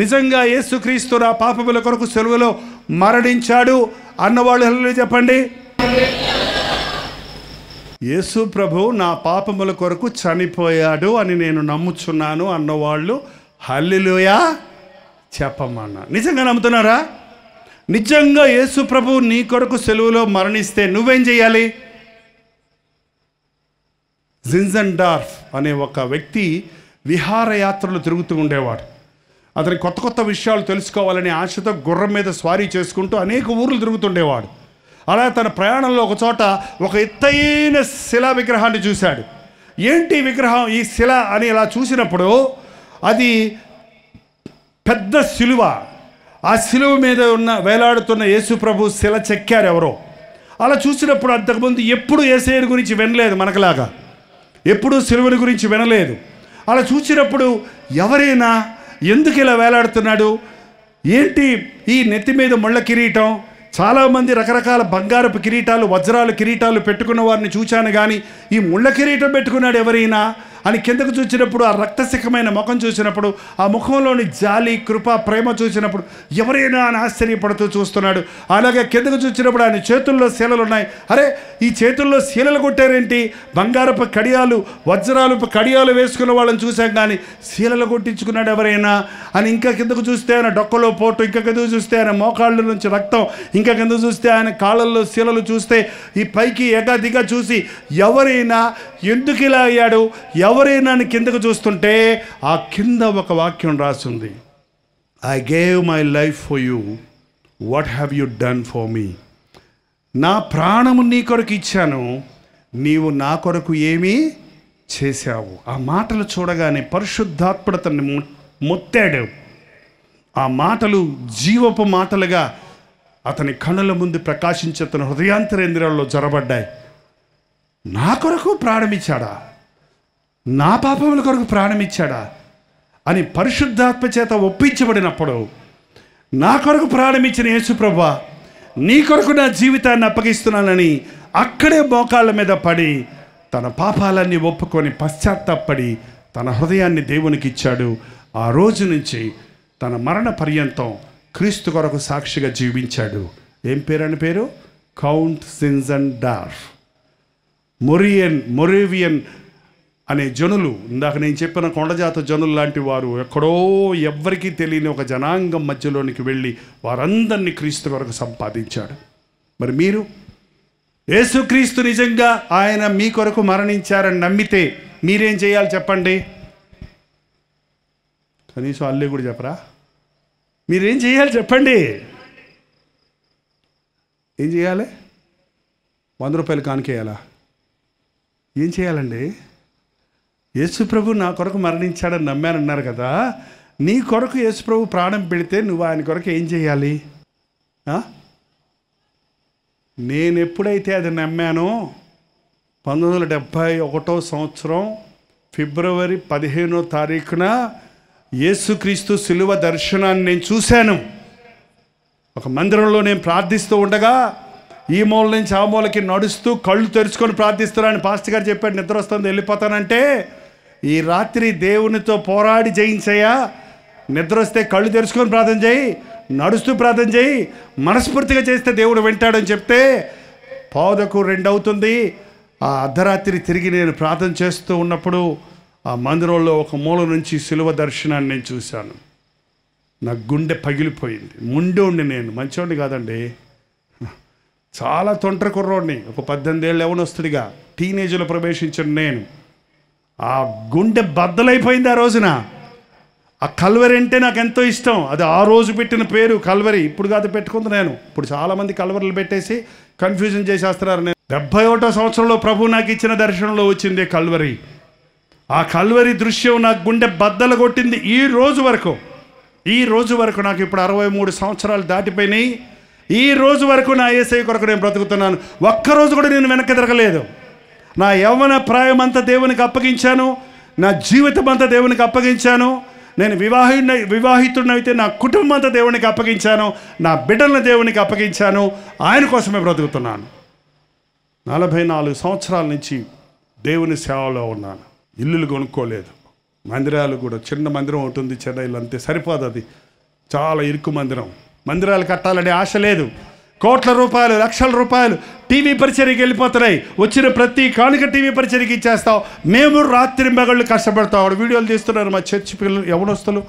నిజంగా యేసుక్రీస్తు నా పాపముల కొరకు సెలవులో మరణించాడు అన్నవాళ్ళు చెప్పండి యేసు ప్రభు నా పాపముల కొరకు చనిపోయాడు అని నేను నమ్ముచున్నాను అన్నవాళ్ళు హల్లిలోయా చెప్పమన్నా నిజంగా నమ్ముతున్నారా నిజంగా యేసు ప్రభు నీ కొరకు సెలవులో మరణిస్తే నువ్వేం చేయాలి జిన్జన్ డార్ఫ్ అనే ఒక వ్యక్తి విహారయాత్రలు తిరుగుతూ ఉండేవాడు అతనికి కొత్త కొత్త విషయాలు తెలుసుకోవాలనే ఆశతో గుర్రం మీద స్వారీ చేసుకుంటూ అనేక ఊర్లు తిరుగుతుండేవాడు అలా తన ప్రయాణంలో ఒక చోట ఒక ఎత్తైన శిలా విగ్రహాన్ని చూశాడు ఏంటి విగ్రహం ఈ శిల అని ఇలా చూసినప్పుడు అది పెద్ద శిలువ ఆ శిలువ మీద ఉన్న వేలాడుతున్న యేసు ప్రభు శిల చెక్కారు ఎవరో అలా చూసినప్పుడు అంతకుముందు ఎప్పుడు ఏసైని గురించి వినలేదు మనకులాగా ఎప్పుడూ శిలువుని గురించి వినలేదు అలా చూసినప్పుడు ఎవరైనా ఎందుకు ఇలా వేలాడుతున్నాడు ఏంటి ఈ నెత్తి మీద ముళ్ళ కిరీటం చాలామంది రకరకాల బంగారపు కిరీటాలు వజ్రాలు కిరీటాలు పెట్టుకున్న వారిని చూచాను కానీ ఈ ముళ్ళ కిరీటం పెట్టుకున్నాడు ఎవరైనా అని కిందకు చూసినప్పుడు ఆ రక్తశిఖమైన ముఖం చూసినప్పుడు ఆ ముఖంలోని జాలి కృప ప్రేమ చూసినప్పుడు ఎవరైనా ఆయన ఆశ్చర్యపడుతూ చూస్తున్నాడు అలాగే కిందకు చూసినప్పుడు ఆయన చేతుల్లో శీలలు ఉన్నాయి అరే ఈ చేతుల్లో శీలలు కొట్టారేంటి బంగారపు కడియాలు వజ్రాలు కడియాలు వేసుకున్న వాళ్ళని చూశాం కానీ శీలలు కొట్టించుకున్నాడు ఎవరైనా అని ఇంకా కిందకు చూస్తే ఆయన డొక్కలో పోటు ఇంకా కిందకు చూస్తే ఆయన మోకాళ్ళ నుంచి రక్తం ఇంకా కిందకు చూస్తే ఆయన కాళ్ళల్లో శీలలు చూస్తే ఈ పైకి ఎగదిగా చూసి ఎవరైనా ఎందుకు ఇలా అయ్యాడు ఎవరైనా కిందకు చూస్తుంటే ఆ కింద ఒక వాక్యం రాసింది I gave my life for you what have you done for me నా ప్రాణము నీ కొరకు ఇచ్చాను నీవు నా కొరకు ఏమీ చేశావు ఆ మాటలు చూడగానే పరిశుద్ధాత్ముడు అతన్ని మొత్తాడు ఆ మాటలు జీవపు మాటలుగా అతని కనుల ముందు ప్రకాశించి అతని హృదయాంతరేంద్రాల్లో జరబడ్డాయి నా కొరకు ప్రాణమిచ్చాడా నా పాపముల కొరకు ప్రాణమిచ్చాడా అని పరిశుద్ధాత్మ చేత ఒప్పించబడినప్పుడు నా కొరకు ప్రాణమిచ్చిన యేసుప్రభ నీ కొరకు నా జీవితాన్ని అప్పగిస్తున్నానని అక్కడే మోకాళ్ళ మీద పడి తన పాపాలన్నీ ఒప్పుకొని పశ్చాత్తాపడి తన హృదయాన్ని దేవునికి ఇచ్చాడు ఆ రోజు నుంచి తన మరణ పర్యంతం క్రీస్తు కొరకు సాక్షిగా జీవించాడు ఏం పేరు అని పేరు count Zinzendorf Moravian Moravian అనే జనులు ఇందాక నేను చెప్పిన కొండజాత జనులు లాంటి వారు ఎక్కడో ఎవ్వరికీ తెలియని ఒక జనాంగం మధ్యలోనికి వెళ్ళి వారందరినీ క్రీస్తు వరకు సంపాదించాడు మరి మీరు యేసుక్రీస్తు నిజంగా ఆయన మీ కొరకు మరణించారని నమ్మితే మీరేం చేయాలి చెప్పండి కనీసం అల్లే కూడా చెప్పరా మీరేం చేయాలి చెప్పండి ఏం చేయాలి వంద రూపాయలు కానికేయాలా ఏం చేయాలండి యేసుప్రభు నా కొరకు మరణించాడని నమ్మానన్నారు కదా నీ కొరకు యేసుప్రభు ప్రాణం పెడితే నువ్వు ఆయన కొరకు ఏం చేయాలి నేను ఎప్పుడైతే అది నమ్మానో పంతొమ్మిది వందల డెబ్భై ఒకటో సంవత్సరం ఫిబ్రవరి పదిహేనో తారీఖున యేసుక్రీస్తు శిలువ దర్శనాన్ని నేను చూశాను ఒక మందిరంలో నేను ప్రార్థిస్తూ ఉండగా ఈ మూల నుంచి ఆ మూలకి నడుస్తూ కళ్ళు తెరుచుకొని ప్రార్థిస్తున్నారని పాస్టర్ గారు చెప్పాడు నిద్ర వస్తుంది వెళ్ళిపోతానంటే ఈ రాత్రి దేవునితో పోరాడి జయించయ్యా నిద్ర వస్తే కళ్ళు తెరుచుకొని ప్రార్థన చేయి నడుస్తూ ప్రార్థన చేయి మనస్ఫూర్తిగా చేస్తే దేవుడు వింటాడని చెప్తే రెండు అవుతుంది ఆ అర్ధరాత్రి తిరిగి నేను ప్రార్థన చేస్తూ ఉన్నప్పుడు ఆ మందిరంలో ఒక మూల నుంచి సులువ దర్శనాన్ని నేను చూశాను నా గుండె పగిలిపోయింది ఉండి నేను మంచోండి కాదండి చాలా తొంటరి కుర్రోడిని ఒక పద్దెనిమిది ఏళ్ళు వస్తుడిగా టీనేజ్లో ప్రవేశించిన నేను ఆ గుండె బద్దలైపోయింది ఆ రోజున ఆ కల్వరి అంటే నాకు ఎంతో ఇష్టం అది ఆ రోజు పెట్టిన పేరు కల్వరి ఇప్పుడు కాదు పెట్టుకుంది నేను ఇప్పుడు చాలామంది కల్వరిలు పెట్టేసి కన్ఫ్యూజన్ చేసేస్తున్నారు నేను డెబ్బై ఒకటో సంవత్సరంలో ప్రభు నాకు ఇచ్చిన దర్శనంలో వచ్చింది కల్వరి ఆ కల్వరి దృశ్యం నాకు గుండె బద్దలు కొట్టింది ఈ రోజు వరకు ఈ రోజు వరకు నాకు ఇప్పుడు అరవై మూడు సంవత్సరాలు దాటిపోయినాయి ఈ రోజు వరకు నా ఏసై కొరకు నేను బ్రతుకుతున్నాను ఒక్కరోజు కూడా నేను వెనక్కి తిరగలేదు నా యవ్వన ప్రాయం అంతా దేవునికి అప్పగించాను నా జీవితం అంతా దేవునికి అప్పగించాను నేను వివాహి వివాహితుడినైతే నా కుటుంబం అంతా దేవునికి అప్పగించాను నా బిడ్డలను దేవునికి అప్పగించాను ఆయన కోసమే బ్రతుకుతున్నాను నలభై నాలుగు సంవత్సరాల నుంచి దేవుని సేవలో ఉన్నాను ఇల్లులు కొనుక్కోలేదు మందిరాలు కూడా చిన్న మందిరం ఉంటుంది చెన్నైలో అంతే సరిపోదు అది చాలా ఇరుకు మందిరం మందిరాలు కట్టాలనే ఆశ లేదు కోట్ల రూపాయలు లక్షల రూపాయలు టీవీ పరిచయకి వెళ్ళిపోతున్నాయి వచ్చిన ప్రతి కానుక టీవీ పరిచయకి ఇచ్చేస్తాం మేము రాత్రి మగళ్ళు కష్టపడతాం అక్కడ వీడియోలు తీస్తున్నారు మా చర్చి పిల్లలు యవనస్తులు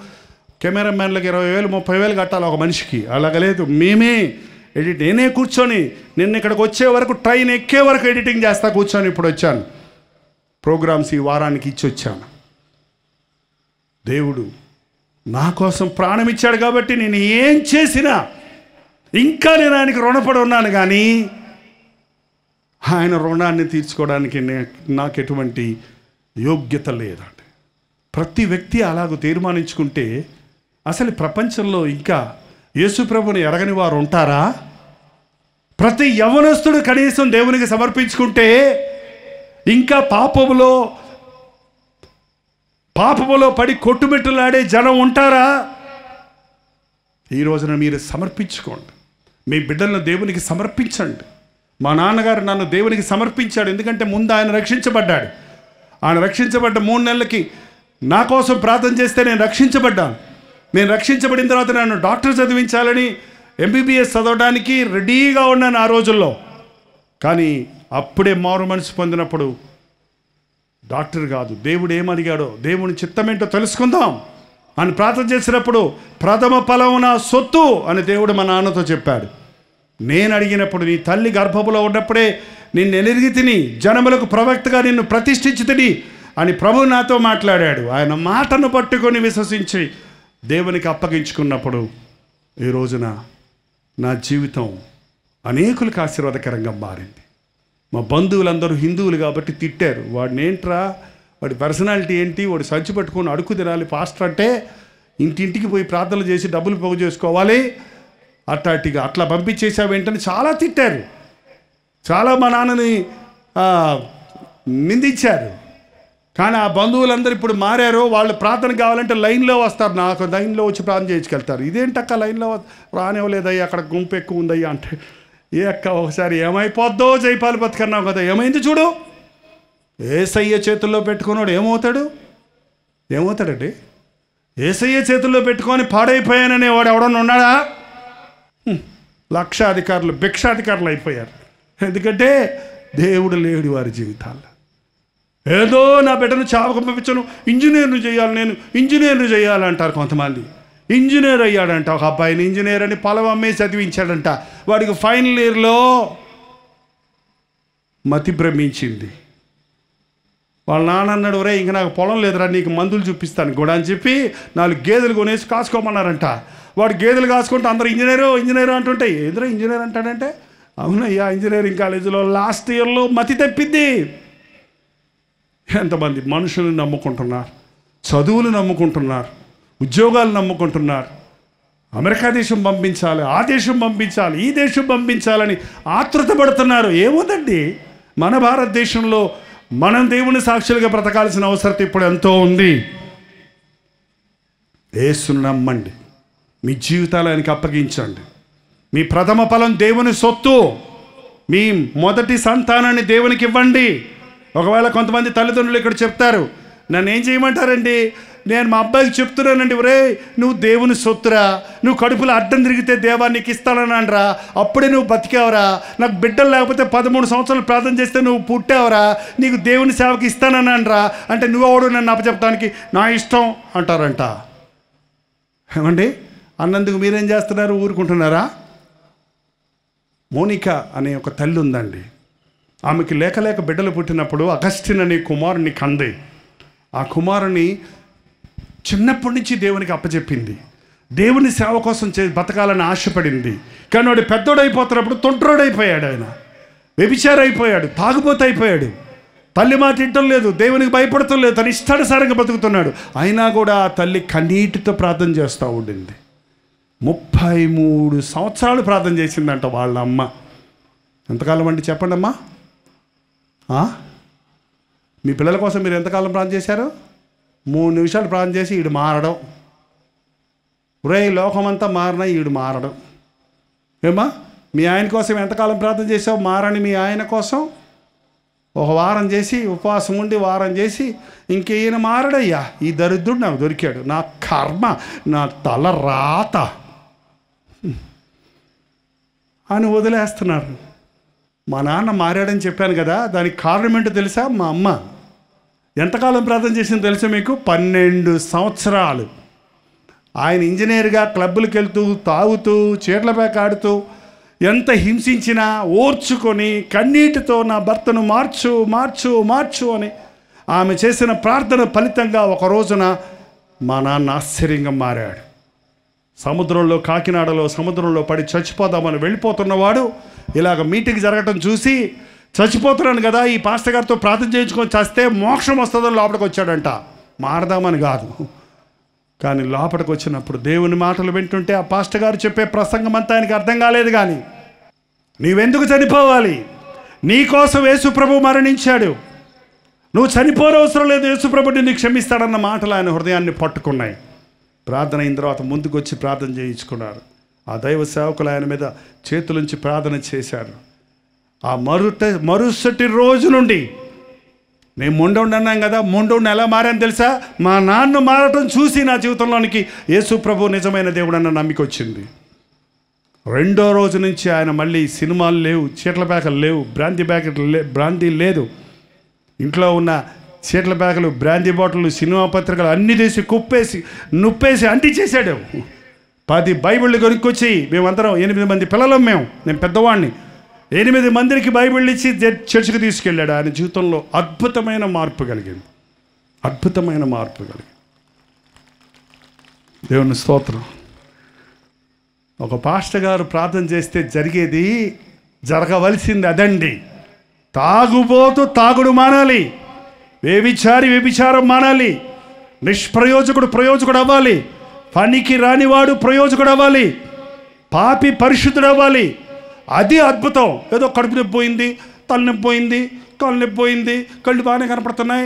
కెమెరామ్యాన్లకు ఇరవై వేలు ముప్పై వేలు కట్టాలి ఒక మనిషికి అలాగలేదు మేమే ఎడిట్ నేనే కూర్చొని నిన్న ఇక్కడికి వచ్చే వరకు ట్రైన్ ఎక్కే వరకు ఎడిటింగ్ చేస్తా కూర్చొని ఇప్పుడు వచ్చాను ప్రోగ్రామ్స్ ఈ వారానికి ఇచ్చి వచ్చాను దేవుడు నా కోసం ప్రాణం ఇచ్చాడు కాబట్టి నేను ఏం చేసినా ఇంకా నేను ఆయనకి రుణపడి ఉన్నాను కానీ ఆయన రుణాన్ని తీర్చుకోవడానికి నాకు ఎటువంటి యోగ్యత లేదండి ప్రతి వ్యక్తి అలాగ తీర్మానించుకుంటే అసలు ప్రపంచంలో ఇంకా యేసుప్రభుని ఎరగని వారు ఉంటారా ప్రతి యవనస్తుడు కనీసం దేవునికి సమర్పించుకుంటే ఇంకా పాపములో పాపములో పడి కొట్టుమిట్టులాడే జనం ఉంటారా ఈ రోజున మీరు సమర్పించుకోండి మీ బిడ్డలను దేవునికి సమర్పించండి మా నాన్నగారు నన్ను దేవునికి సమర్పించాడు ఎందుకంటే ముందు ఆయన రక్షించబడ్డాడు ఆయన రక్షించబడ్డ మూడు నెలలకి నా కోసం ప్రార్థన చేస్తే నేను రక్షించబడ్డాను నేను రక్షించబడిన తర్వాత నన్ను డాక్టర్ చదివించాలని ఎంబీబీఎస్ చదవడానికి రెడీగా ఉన్నాను ఆ రోజుల్లో కానీ అప్పుడే మారు మనసు పొందినప్పుడు డాక్టర్ కాదు దేవుడు ఏమడిగాడో దేవుని చిత్తమేంటో తెలుసుకుందాం అని ప్రార్థన చేసినప్పుడు ప్రథమ ఫలం నా సొత్తు అని దేవుడు మా నాన్నతో చెప్పాడు నేను అడిగినప్పుడు నీ తల్లి గర్భపులో ఉన్నప్పుడే నిన్ను ఎనిరిగి తిని జనములకు ప్రవక్తగా నిన్ను ప్రతిష్ఠించి తిని అని ప్రభు నాతో మాట్లాడాడు ఆయన మాటను పట్టుకొని విశ్వసించి దేవునికి అప్పగించుకున్నప్పుడు ఈ రోజున నా జీవితం అనేకులకు ఆశీర్వాదకరంగా మారింది మా బంధువులందరూ హిందువులు కాబట్టి తిట్టారు వాడిని ఏంట్రా వాడి పర్సనాలిటీ ఏంటి వాడు సంచి పట్టుకొని అడుగు తినాలి పాస్టర్ అంటే ఇంటింటికి పోయి ప్రార్థనలు చేసి డబ్బులు పోగు చేసుకోవాలి అట్టాటిగా అట్లా పంపించేసావేంటని చాలా తిట్టారు చాలా మా నాన్నని నిందించారు కానీ ఆ బంధువులందరూ ఇప్పుడు మారారు వాళ్ళు ప్రార్థన కావాలంటే లైన్లో వస్తారు నాకు లైన్లో వచ్చి ప్రార్థన చేయించుకెళ్తారు ఇదేంటక్క లైన్లో రానివ్వలేదయ్యా అక్కడ గుంపు ఎక్కువ ఉందయ్యా అంటే ఏ అక్క ఒకసారి ఏమైపోద్దో జైపాలు బతుకన్నావు కదా ఏమైంది చూడు ఏసయ్య చేతుల్లో పెట్టుకున్నాడు ఏమవుతాడు ఏమవుతాడండి ఏసయ్య చేతుల్లో పెట్టుకొని పాడైపోయాననే వాడు ఎవడన్నా ఉన్నాడా లక్షాధికారులు భిక్షాధికారులు అయిపోయారు ఎందుకంటే దేవుడు లేడు వారి జీవితాల్లో ఏదో నా బిడ్డను చావక పంపించను ఇంజనీర్ను చేయాలి నేను ఇంజనీర్ను చేయాలంటారు కొంతమంది ఇంజనీర్ అయ్యాడంట ఒక అబ్బాయిని ఇంజనీర్ అని పొలం అమ్మే చదివించాడంట వాడికి ఫైనల్ ఇయర్లో మతి భ్రమించింది వాళ్ళ నాన్న అన్నాడు ఒరే ఇంక నాకు పొలం లేదురా నీకు మందులు చూపిస్తాను కూడా అని చెప్పి నాలుగు గేదెలు కొనేసి కాసుకోమన్నారంట వాడు గేదెలు కాసుకుంటే అందరూ ఇంజనీరు ఇంజనీరు అంటుంటే ఏదో ఇంజనీర్ అంటాడంటే అవునయ్యా ఇంజనీరింగ్ కాలేజీలో లాస్ట్ ఇయర్లో మతి తెప్పింది ఎంతమంది మనుషులు నమ్ముకుంటున్నారు చదువులు నమ్ముకుంటున్నారు ఉద్యోగాలు నమ్ముకుంటున్నారు అమెరికా దేశం పంపించాలి ఆ దేశం పంపించాలి ఈ దేశం పంపించాలని ఆతృత పడుతున్నారు ఏమోదండి మన భారతదేశంలో మనం దేవుని సాక్షులుగా బ్రతకాల్సిన అవసరం ఇప్పుడు ఎంతో ఉంది ఏసు నమ్మండి మీ జీవితాలు ఆయనకి అప్పగించండి మీ ప్రథమ ఫలం దేవుని సొత్తు మీ మొదటి సంతానాన్ని దేవునికి ఇవ్వండి ఒకవేళ కొంతమంది తల్లిదండ్రులు ఇక్కడ చెప్తారు నన్ను ఏం చేయమంటారండి నేను మా అబ్బాయికి చెప్తున్నానండి ఒరే నువ్వు దేవుని సొత్తురా నువ్వు కడుపులో అడ్డం తిరిగితే దేవాన్ని నీకు ఇస్తాననరా అప్పుడే నువ్వు బతికావరా నాకు బిడ్డలు లేకపోతే పదమూడు సంవత్సరాలు ప్రార్థన చేస్తే నువ్వు పుట్టావరా నీకు దేవుని సేవకి ఇస్తాననరా అంటే నువ్వు అవడు నన్ను అప్పచెప్తానికి నా ఇష్టం అంటారంట ఏమండి అన్నందుకు మీరేం చేస్తున్నారు ఊరుకుంటున్నారా మోనిక అనే ఒక తల్లి ఉందండి ఆమెకి లేక లేక బిడ్డలు పుట్టినప్పుడు అగస్టిన్ అనే కుమారుని కంది ఆ కుమారుని చిన్నప్పటి నుంచి దేవునికి అప్పచెప్పింది దేవుని సేవ కోసం చే బతకాలని ఆశపడింది కానీ వాడు పెద్దోడైపోతున్నప్పుడు అయిపోయాడు ఆయన అయిపోయాడు తాగుబోతు అయిపోయాడు తల్లి మాట తింటం లేదు దేవునికి భయపడటం లేదు తను ఇష్టానుసారంగా బతుకుతున్నాడు అయినా కూడా ఆ తల్లి కన్నీటితో ప్రార్థన చేస్తూ ఉండింది ముప్పై మూడు సంవత్సరాలు ప్రార్థన చేసిందంట వాళ్ళ అమ్మ ఎంతకాలం అండి చెప్పండి అమ్మా మీ పిల్లల కోసం మీరు ఎంతకాలం ప్రార్థన చేశారు మూడు నిమిషాలు ప్రార్థన చేసి ఈడు మారడం రే లోకమంతా మారిన ఈడు మారడం ఏమా మీ ఆయన కోసం ఎంతకాలం ప్రార్థన చేసావు మారని మీ ఆయన కోసం ఒక వారం చేసి ఉపవాసం ఉండి వారం చేసి ఇంక ఈయన మారడయ్యా ఈ దరిద్రుడు నాకు దొరికాడు నా కర్మ నా తల రాత అని వదిలేస్తున్నారు మా నాన్న మారాడని చెప్పాను కదా దానికి కారణం ఏంటో తెలుసా మా అమ్మ ఎంతకాలం ప్రార్థన చేసిందో తెలుసా మీకు పన్నెండు సంవత్సరాలు ఆయన ఇంజనీర్గా క్లబ్బులకు వెళ్తూ తాగుతూ చీట్లపై ఆడుతూ ఎంత హింసించినా ఓర్చుకొని కన్నీటితో నా భర్తను మార్చు మార్చు మార్చు అని ఆమె చేసిన ప్రార్థన ఫలితంగా ఒక రోజున మా నాన్న ఆశ్చర్యంగా మారాడు సముద్రంలో కాకినాడలో సముద్రంలో పడి చచ్చిపోదామని వెళ్ళిపోతున్నవాడు ఇలాగ మీటింగ్ జరగటం చూసి చచ్చిపోతున్నాను కదా ఈ పాస్టర్ గారితో ప్రార్థన చేయించుకొని చస్తే మోక్షం వస్తుందని లోపలికి వచ్చాడంట మారదామని కాదు కానీ లోపలికి వచ్చినప్పుడు దేవుని మాటలు వింటుంటే ఆ పాస్టర్ గారు చెప్పే ప్రసంగం అంతా ఆయనకి అర్థం కాలేదు కానీ నీవెందుకు చనిపోవాలి నీకోసం యేసుప్రభు మరణించాడు నువ్వు అవసరం లేదు యేసుప్రభు నిన్ను క్షమిస్తాడన్న మాటలు ఆయన హృదయాన్ని పట్టుకున్నాయి ప్రార్థన అయిన తర్వాత ముందుకు వచ్చి ప్రార్థన చేయించుకున్నారు ఆ దైవ సేవకులు ఆయన మీద చేతులుంచి ప్రార్థన చేశారు ఆ మరుట మరుసటి రోజు నుండి మేము మొండోండి అన్నాం కదా మొండోండి ఎలా మారని తెలుసా మా నాన్న మారటం చూసి నా జీవితంలోనికి యేసు ప్రభు నిజమైన దేవుడు అన్న నమ్మిక వచ్చింది రెండో రోజు నుంచి ఆయన మళ్ళీ సినిమాలు లేవు చీట్ల ప్యాకలు లేవు బ్రాంతి ప్యాకెట్లు లే బ్రాంతి లేదు ఇంట్లో ఉన్న చీట్ల ప్యాకలు బ్రాంతి బాటిల్ సినిమా పత్రికలు అన్నీ తీసి కుప్పేసి నుప్పేసి చేశాడు పది బైబిళ్ళు కొనుక్కొచ్చి మేమందరం ఎనిమిది మంది పిల్లలం మేము నేను పెద్దవాడిని ఎనిమిది మందికి బైబిల్ ఇచ్చి చర్చికి తీసుకెళ్ళాడు ఆయన జీవితంలో అద్భుతమైన మార్పు కలిగింది అద్భుతమైన మార్పు కలిగింది దేవుని స్తోత్రం ఒక పాస్టర్ గారు ప్రార్థన చేస్తే జరిగేది జరగవలసింది అదండి తాగుబోతు తాగుడు మానాలి వేవిచారి వ్యభిచారం మానాలి నిష్ప్రయోజకుడు ప్రయోజకుడు అవ్వాలి పనికి రానివాడు ప్రయోజకుడు అవ్వాలి పాపి పరిశుద్ధుడు అవ్వాలి అది అద్భుతం ఏదో కడుపు నొప్పిపోయింది తలనొప్పిపోయింది తలనొప్పి పోయింది కళ్ళు బాగానే కనపడుతున్నాయి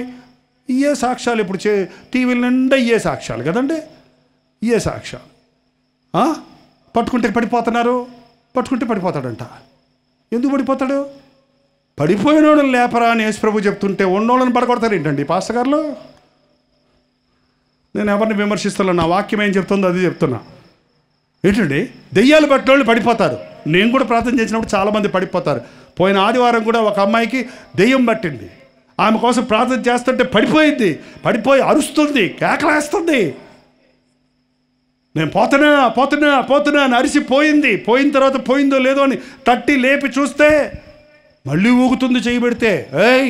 ఏ సాక్ష్యాలు ఇప్పుడు చే టీవీల నిండా ఏ సాక్ష్యాలు కదండి ఏ సాక్ష్యాలు పట్టుకుంటే పడిపోతున్నారు పట్టుకుంటే పడిపోతాడంట ఎందుకు పడిపోతాడు పడిపోయిన వాళ్ళని లేపరా అని యేసుప్రభు చెప్తుంటే ఉన్నోళ్ళని పడగొడతారు ఏంటండి పాస్టర్ నేను ఎవరిని విమర్శిస్తున్నాను నా వాక్యం ఏం చెప్తుందో అది చెప్తున్నా ఏంటండి దెయ్యాలు వాళ్ళు పడిపోతారు నేను కూడా ప్రార్థన చేసినప్పుడు చాలామంది పడిపోతారు పోయిన ఆదివారం కూడా ఒక అమ్మాయికి దెయ్యం పట్టింది ఆమె కోసం ప్రార్థన చేస్తుంటే పడిపోయింది పడిపోయి అరుస్తుంది కేకలేస్తుంది నేను పోతున్నా పోతున్నా పోతున్నా అని అరిసిపోయింది పోయిన తర్వాత పోయిందో లేదో అని తట్టి లేపి చూస్తే మళ్ళీ ఊగుతుంది చేయబెడితే ఏయ్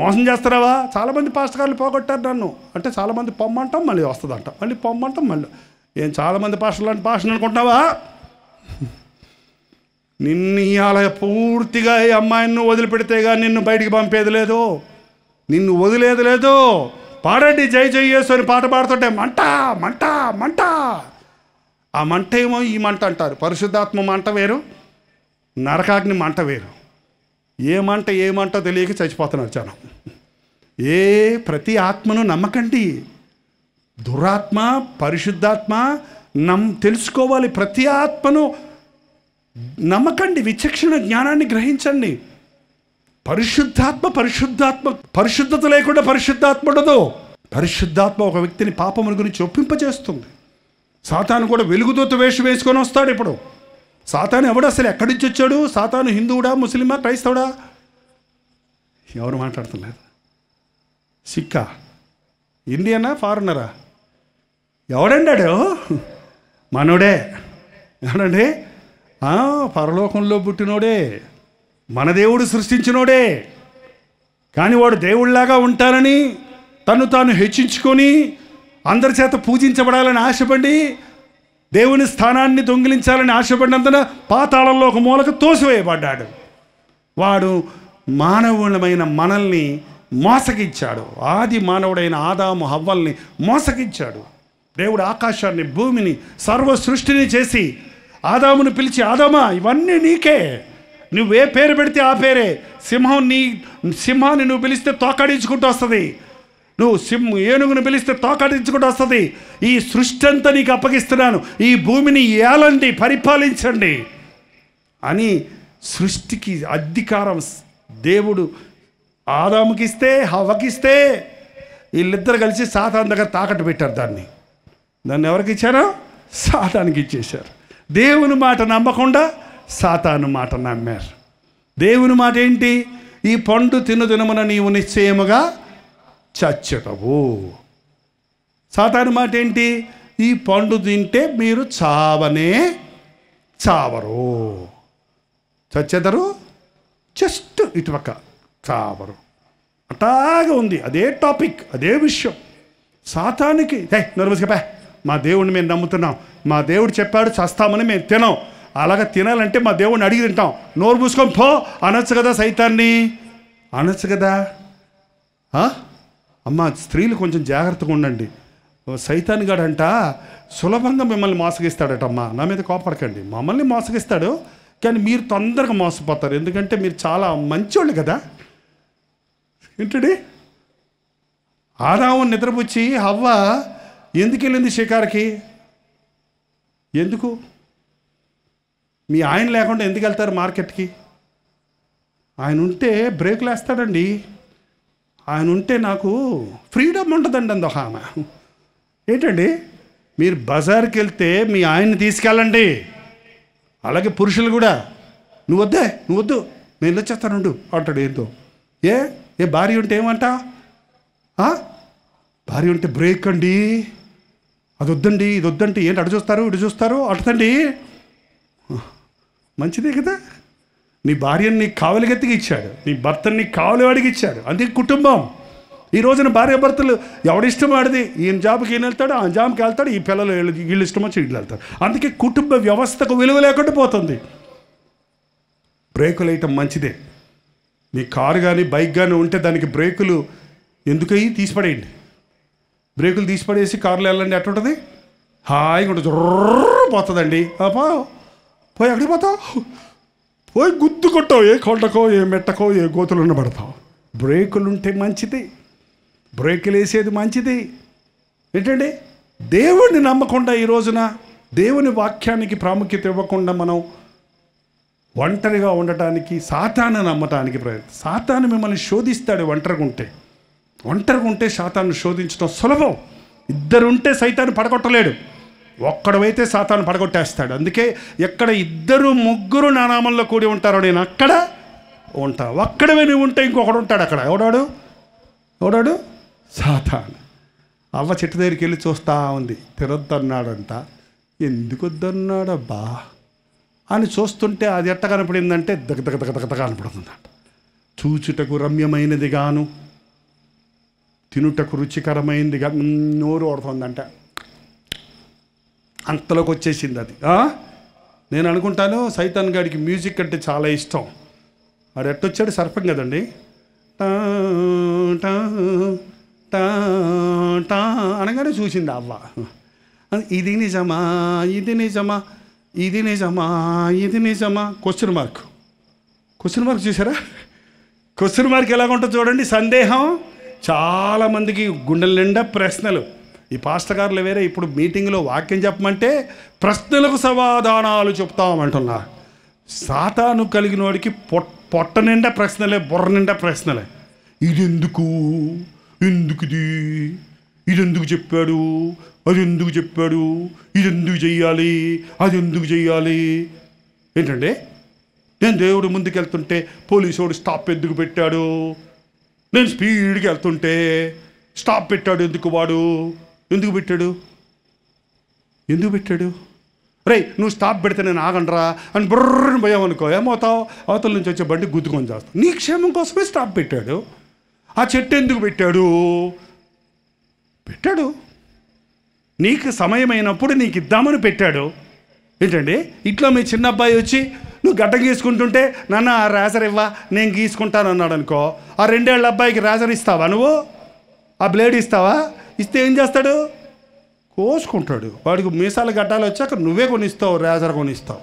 మోసం చేస్తున్నావా చాలామంది పాస్టర్గారులు పోగొట్టారు నన్ను అంటే చాలామంది పొమ్మంటాం మళ్ళీ వస్తుందంట మళ్ళీ పొమ్మంటాం మళ్ళీ ఏం చాలామంది పాస్టర్లు అంటే పాస్టర్ అనుకుంటున్నావా నిన్ను ఆలయ పూర్తిగా ఈ అమ్మాయిని వదిలిపెడితే కానీ నిన్ను బయటికి పంపేది లేదు నిన్ను వదిలేదు లేదు పాడండి జై జై అని పాట పాడుతుంటే మంట మంట మంట ఆ మంట ఏమో ఈ మంట అంటారు పరిశుద్ధాత్మ మంట వేరు నరకాగ్ని మంట వేరు ఏ మంట ఏ మంట తెలియక చచ్చిపోతున్నారు జనం ఏ ప్రతి ఆత్మను నమ్మకండి దురాత్మ పరిశుద్ధాత్మ నమ్ తెలుసుకోవాలి ప్రతి ఆత్మను నమ్మకండి విచక్షణ జ్ఞానాన్ని గ్రహించండి పరిశుద్ధాత్మ పరిశుద్ధాత్మ పరిశుద్ధత లేకుండా పరిశుద్ధాత్మ ఉండదు పరిశుద్ధాత్మ ఒక వ్యక్తిని పాపముల గురించి ఒప్పింపజేస్తుంది సాతాను కూడా వెలుగుతో వేషం వేసుకొని వస్తాడు ఇప్పుడు సాతాను ఎవడు అసలు ఎక్కడి నుంచి వచ్చాడు సాతాను హిందువుడా ముస్లిమా క్రైస్తవుడా ఎవరు మాట్లాడుతున్నారు సిక్కా ఇండియనా ఫారినరా ఎవడండాడు మనోడే ఎవడండి పరలోకంలో పుట్టినోడే మన దేవుడు సృష్టించినోడే కానీ వాడు దేవుళ్లాగా ఉంటానని తను తాను హెచ్చించుకొని అందరి చేత పూజించబడాలని ఆశపడి దేవుని స్థానాన్ని దొంగిలించాలని ఆశపడినందున పాతాళంలో ఒక మూలకు తోసివేయబడ్డాడు వాడు మానవులమైన మనల్ని మోసగించాడు ఆది మానవుడైన ఆదాము హవ్వల్ని మోసగించాడు దేవుడు ఆకాశాన్ని భూమిని సర్వ సృష్టిని చేసి ఆదామును పిలిచి ఆదామా ఇవన్నీ నీకే నువ్వు ఏ పేరు పెడితే ఆ పేరే సింహం నీ సింహాన్ని నువ్వు పిలిస్తే తోకాడించుకుంటూ వస్తుంది నువ్వు సింహం ఏనుగును పిలిస్తే తోకాడించుకుంటూ వస్తుంది ఈ సృష్టి అంతా నీకు అప్పగిస్తున్నాను ఈ భూమిని ఏలండి పరిపాలించండి అని సృష్టికి అధికారం దేవుడు ఆదాముకిస్తే హవకిస్తే వీళ్ళిద్దరు కలిసి సాతాన్ దగ్గర తాకట్టు పెట్టారు దాన్ని దాన్ని ఎవరికి ఇచ్చారు సాతానికి ఇచ్చేశారు దేవుని మాట నమ్మకుండా సాతాను మాట నమ్మారు దేవుని మాట ఏంటి ఈ పండు తినదినమున నీవు నిశ్చయముగా చచ్చటవు సాతాను మాట ఏంటి ఈ పండు తింటే మీరు చావనే చావరు చచ్చేదరు జస్ట్ ఇటుపక్క చావరు అట్లాగే ఉంది అదే టాపిక్ అదే విషయం సాతానికి హే నర్వస్గా మా దేవుణ్ణి మేము నమ్ముతున్నాం మా దేవుడు చెప్పాడు చస్తామని మేము తినం అలాగ తినాలంటే మా దేవుడిని అడిగి తింటాం నోరు పూసుకొని పో అనొచ్చు కదా సైతాన్ని అనొచ్చు కదా అమ్మ స్త్రీలు కొంచెం జాగ్రత్తగా ఉండండి సైతాన్ గడంట సులభంగా మిమ్మల్ని మోసగిస్తాడటమ్మా నా మీద కోపడకండి మమ్మల్ని మోసగిస్తాడు కానీ మీరు తొందరగా మోసపోతారు ఎందుకంటే మీరు చాలా మంచోళ్ళు కదా ఏంటండి ఆదాము నిద్రపుచ్చి హవ్వ ఎందుకు వెళ్ళింది షికార్కి ఎందుకు మీ ఆయన లేకుండా ఎందుకు వెళ్తారు మార్కెట్కి ఆయన ఉంటే బ్రేకులు వేస్తాడండి ఆయన ఉంటే నాకు ఫ్రీడమ్ ఉంటుందండి అందు ఆమె ఏంటండి మీరు బజార్కి వెళ్తే మీ ఆయన్ని తీసుకెళ్ళండి అలాగే పురుషులు కూడా నువ్వు వద్దే నువ్వు వద్దు నేను వచ్చేస్తాను అంటాడు ఏంటో ఏ ఏ భార్య ఉంటే ఏమంట భార్య ఉంటే బ్రేక్ అండి అది వద్దండి ఇది వద్దంటే ఏంటి అటు చూస్తారు ఇటు చూస్తారు అటుదండి మంచిదే కదా నీ భార్యని నీకు కావలిగెత్తికి ఇచ్చాడు నీ భర్తని నీకు కావలివాడికి ఇచ్చాడు అంతే కుటుంబం ఈ రోజున భార్య భర్తలు ఎవడిష్టం ఆడిది ఈయన జాబ్కి ఈయన వెళ్తాడు ఆ జాబ్కి వెళ్తాడు ఈ పిల్లలు వీళ్ళు ఇష్టం వచ్చి వీళ్ళు వెళ్తారు అందుకే కుటుంబ వ్యవస్థకు విలువ లేకుండా పోతుంది బ్రేకులు వేయటం మంచిదే మీ కారు కానీ బైక్ కానీ ఉంటే దానికి బ్రేకులు ఎందుకయ్యి తీసిపడేయండి బ్రేకులు తీసి పడేసి కార్లో వెళ్ళండి ఎట్టుంటుంది హాయిగా ఉంటుంది జొర్ర పోతుందండి అపా పోయి అక్కడికి పోతావు పోయి గుద్దు కొట్టావు ఏ కొండకో ఏ మెట్టకో ఏ గోతులున్న పడతావు బ్రేకులుంటే మంచిది బ్రేకులు వేసేది మంచిది ఏంటండి దేవుణ్ణి నమ్మకుండా ఈ రోజున దేవుని వాక్యానికి ప్రాముఖ్యత ఇవ్వకుండా మనం ఒంటరిగా ఉండటానికి సాతాను నమ్మటానికి ప్రయత్నం సాతాను మిమ్మల్ని శోధిస్తాడు ఒంటరిగా ఉంటే ఒంటరిగా ఉంటే శాతాన్ని శోధించడం సులభం ఇద్దరుంటే సైతాన్ని పడగొట్టలేడు ఒక్కడవైతే శాతాన్ని పడగొట్టేస్తాడు అందుకే ఎక్కడ ఇద్దరు ముగ్గురు నానామంలో కూడి ఉంటారో నేను అక్కడ ఉంటా ఒక్కడవే నువ్వు ఉంటే ఇంకొకడు ఉంటాడు అక్కడ ఎవడాడు ఎవడాడు సాతాను అవ్వ చెట్టు దగ్గరికి వెళ్ళి చూస్తా ఉంది తినొద్దన్నాడంట ఎందుకు వద్దన్నాడబ్బా అని చూస్తుంటే అది ఎట్ట కనపడిందంటే దగ్గ దగ్గ దగ్గ దగ కనపడుతుందంట చూచుటకు రమ్యమైనది గాను తినుటకు రుచికరమైందిగా నోరు ఓడుతుందంట అంతలోకి వచ్చేసింది అది నేను అనుకుంటాను సైతాన్ గారికి మ్యూజిక్ అంటే చాలా ఇష్టం వాడు ఎట్టొచ్చాడు సర్పం కదండి టా అనగానే చూసింది అవ్వ ఇది నిజమా ఇది నిజమా ఇది నిజమా ఇది నిజమా క్వశ్చన్ మార్క్ క్వశ్చన్ మార్క్ చూసారా క్వశ్చన్ మార్క్ ఎలాగ ఉంటుందో చూడండి సందేహం చాలామందికి గుండెల నిండా ప్రశ్నలు ఈ పాస్టర్ వేరే ఇప్పుడు మీటింగ్లో వాక్యం చెప్పమంటే ప్రశ్నలకు సమాధానాలు చెప్తామంటున్నా సాతాను కలిగిన వాడికి పొట్ పొట్ట నిండా ప్రశ్నలే బుర్ర నిండా ప్రశ్నలే ఇది ఎందుకుది ఎందుకు చెప్పాడు అది ఎందుకు చెప్పాడు ఇది ఎందుకు చెయ్యాలి అది ఎందుకు చెయ్యాలి ఏంటండి నేను దేవుడు ముందుకెళ్తుంటే పోలీసు వాడు స్టాప్ ఎందుకు పెట్టాడు నేను స్పీడ్గా వెళ్తుంటే స్టాప్ పెట్టాడు ఎందుకు వాడు ఎందుకు పెట్టాడు ఎందుకు పెట్టాడు రే నువ్వు స్టాప్ పెడితే నేను ఆగండ్రా అని బుర్రని పోయామనుకో ఏమవుతావు అవతల నుంచి వచ్చే బండి గుద్దుకొని చేస్తావు నీ క్షేమం కోసమే స్టాప్ పెట్టాడు ఆ చెట్టు ఎందుకు పెట్టాడు పెట్టాడు నీకు సమయమైనప్పుడు నీకు ఇద్దామని పెట్టాడు ఏంటండి ఇట్లా మీ చిన్న అబ్బాయి వచ్చి నువ్వు గడ్డం గీసుకుంటుంటే నాన్న రేజర్ ఇవ్వా నేను గీసుకుంటాను అన్నాడు అనుకో ఆ రెండేళ్ళ అబ్బాయికి రేజర్ ఇస్తావా నువ్వు ఆ బ్లేడ్ ఇస్తావా ఇస్తే ఏం చేస్తాడు కోసుకుంటాడు వాడికి మీసాలు గడ్డాలు వచ్చాక నువ్వే కొనిస్తావు రేజర్ కొనిస్తావు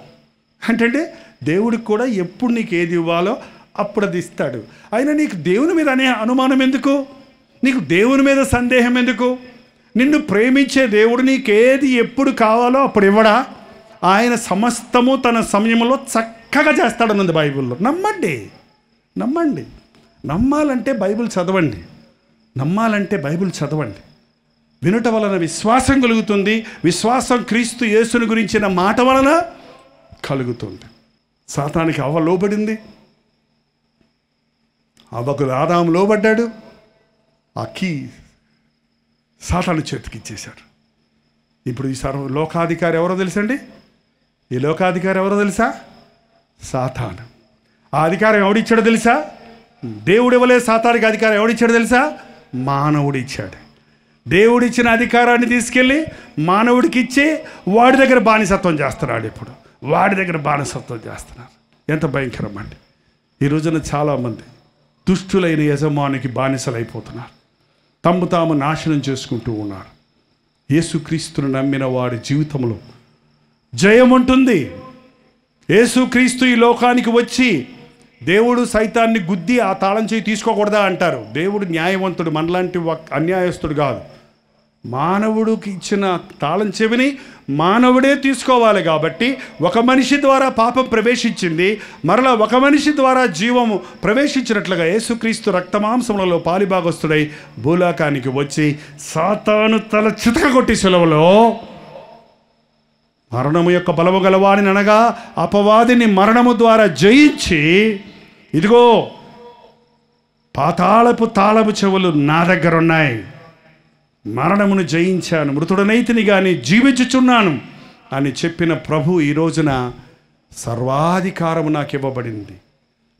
అంటే దేవుడికి కూడా ఎప్పుడు నీకు ఏది ఇవ్వాలో అప్పుడు అది ఇస్తాడు అయినా నీకు దేవుని మీద అనే అనుమానం ఎందుకు నీకు దేవుని మీద సందేహం ఎందుకు నిన్ను ప్రేమించే దేవుడు నీకేది ఎప్పుడు కావాలో అప్పుడు ఇవ్వడా ఆయన సమస్తము తన సమయంలో చక్కగా చేస్తాడన్నది బైబిల్లో నమ్మండి నమ్మండి నమ్మాలంటే బైబిల్ చదవండి నమ్మాలంటే బైబిల్ చదవండి వినుట వలన విశ్వాసం కలుగుతుంది విశ్వాసం క్రీస్తు యేసుని గురించిన మాట వలన కలుగుతుంది సాతానికి అవ్వ లోబడింది అవ్వకు ఆదాము లోబడ్డాడు ఆ కీ సాతాను చేతికిచ్చేశాడు ఇప్పుడు ఈ సర్వ లోకాధికారి ఎవరో తెలుసండి ఈ లోకాధికారి ఎవరో తెలుసా సాతాను ఆ అధికారం ఎవడిచ్చాడు తెలుసా దేవుడు ఇవ్వలేదు సాతానికి అధికారం ఎవడిచ్చాడు తెలుసా మానవుడు ఇచ్చాడు దేవుడిచ్చిన అధికారాన్ని తీసుకెళ్ళి మానవుడికి ఇచ్చి వాడి దగ్గర బానిసత్వం చేస్తున్నాడు ఇప్పుడు వాడి దగ్గర బానిసత్వం చేస్తున్నారు ఎంత భయంకరం అండి ఈ రోజున చాలామంది దుష్టులైన యజమానికి బానిసలైపోతున్నారు తమ్ము తాము నాశనం చేసుకుంటూ ఉన్నారు యేసుక్రీస్తును నమ్మిన వాడి జీవితంలో జయం ఉంటుంది యేసుక్రీస్తు ఈ లోకానికి వచ్చి దేవుడు సైతాన్ని గుద్ది ఆ తాళం చేయి తీసుకోకూడదా అంటారు దేవుడు న్యాయవంతుడు మనలాంటి అన్యాయస్తుడు కాదు మానవుడికి ఇచ్చిన తాళం చెవిని మానవుడే తీసుకోవాలి కాబట్టి ఒక మనిషి ద్వారా పాపం ప్రవేశించింది మరలా ఒక మనిషి ద్వారా జీవము ప్రవేశించినట్లుగా యేసుక్రీస్తు రక్తమాంసములలో పాలిభాగస్తుడై భూలోకానికి వచ్చి సాతాను తల కొట్టి సెలవులో మరణము యొక్క బలము గలవాడిని అనగా అపవాదిని మరణము ద్వారా జయించి ఇదిగో పాతాళపు తాళపు చెవులు నా దగ్గర ఉన్నాయి మరణమును జయించాను మృతుడనైతిని కానీ జీవించుచున్నాను అని చెప్పిన ప్రభు ఈ రోజున సర్వాధికారము నాకు ఇవ్వబడింది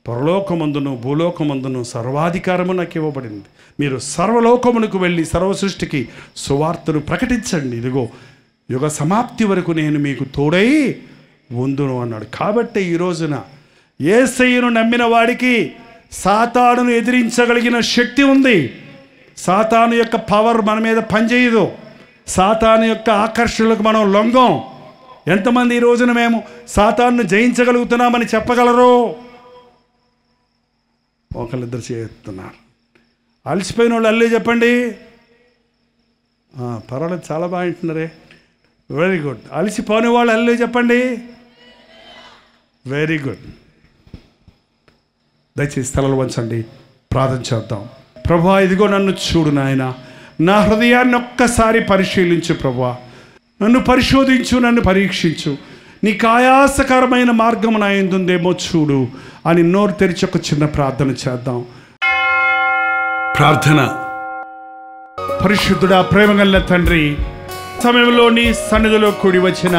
పరలోకమందును భూలోకమందును సర్వాధికారము నాకు ఇవ్వబడింది మీరు సర్వలోకమునకు వెళ్ళి సర్వ సృష్టికి సువార్తను ప్రకటించండి ఇదిగో యుగ సమాప్తి వరకు నేను మీకు తోడై ఉందును అన్నాడు కాబట్టి ఈ రోజున సయ్యను నమ్మిన వాడికి సాతాడును ఎదిరించగలిగిన శక్తి ఉంది సాతాను యొక్క పవర్ మన మీద పనిచేయదు సాతాను యొక్క ఆకర్షణలకు మనం లొంగం ఎంతమంది ఈ రోజున మేము సాతాను జయించగలుగుతున్నామని చెప్పగలరు ఒకళ్ళిద్దరు చేస్తున్నారు అలసిపోయిన వాళ్ళు అల్లే చెప్పండి పర్వాలేదు చాలా బాగుంటున్నారే వెరీ గుడ్ అలసిపోని వాళ్ళు అల్లు చెప్పండి వెరీ గుడ్ దయచేసి స్థలాలు వంచండి ప్రార్థన చేద్దాం ప్రభా ఇదిగో నన్ను చూడు నాయన నా హృదయాన్ని ఒక్కసారి పరిశీలించు ప్రభా నన్ను పరిశోధించు నన్ను పరీక్షించు నీకు ఆయాసకరమైన మార్గం నాయందుందేమో చూడు అని నోరు తెరిచి ఒక చిన్న ప్రార్థన చేద్దాం ప్రార్థన పరిశుద్ధుడా ప్రేమగల్ల తండ్రి సమయంలో నీ సన్నిధిలో కూడి వచ్చిన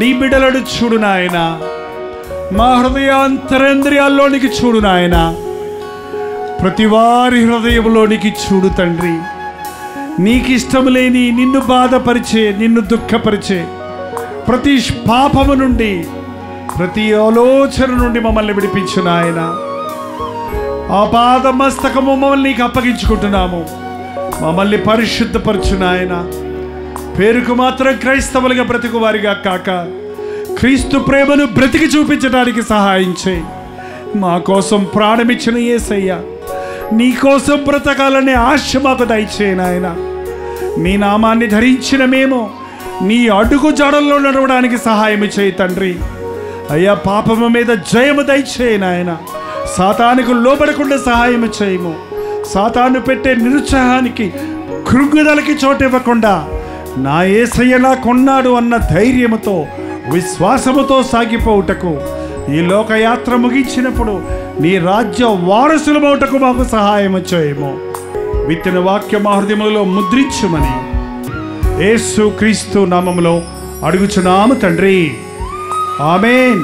నీ బిడ్డలను చూడు నాయన మా హృదయాంతరేంద్రియాల్లోనికి చూడు నాయన ప్రతి వారి హృదయంలోనికి చూడు తండ్రి నీకిష్టం లేని నిన్ను బాధపరిచే నిన్ను దుఃఖపరిచే ప్రతి పాపము నుండి ప్రతి ఆలోచన నుండి మమ్మల్ని విడిపించు నాయన ఆ మస్తకము మమ్మల్ని నీకు అప్పగించుకుంటున్నాము మమ్మల్ని పరిశుద్ధపరచు నాయనా పేరుకు మాత్రం క్రైస్తవులుగా వారిగా కాక క్రీస్తు ప్రేమను బ్రతికి చూపించడానికి సహాయం చేయి మా కోసం ప్రాణమిచ్చిన ఏసయ్యా నీ కోసం బ్రతకాలనే ఆశ మాకు దయచేయనాయన నీ నామాన్ని ధరించిన మేము నీ అడుగు జాడల్లో నడవడానికి సహాయం చేయి తండ్రి అయ్యా పాపము మీద జయము దయచేయనాయన సాతానికి లోబడకుండా సహాయం చేయము సాతాను పెట్టే నిరుత్సాహానికి కృంగుదలకి ఇవ్వకుండా నా ఏసయ్య కొన్నాడు అన్న ధైర్యముతో విశ్వాసముతో సాగిపోవుటకు ఈ లోకయాత్ర ముగించినప్పుడు నీ రాజ్య వారసులమవుటకు మాకు సహాయం వచ్చాయేమో విత్తిన వాక్య మహృదయములో ముద్రించుమని ఏసు క్రీస్తు నామంలో అడుగుచున్నాము తండ్రి ఆమెన్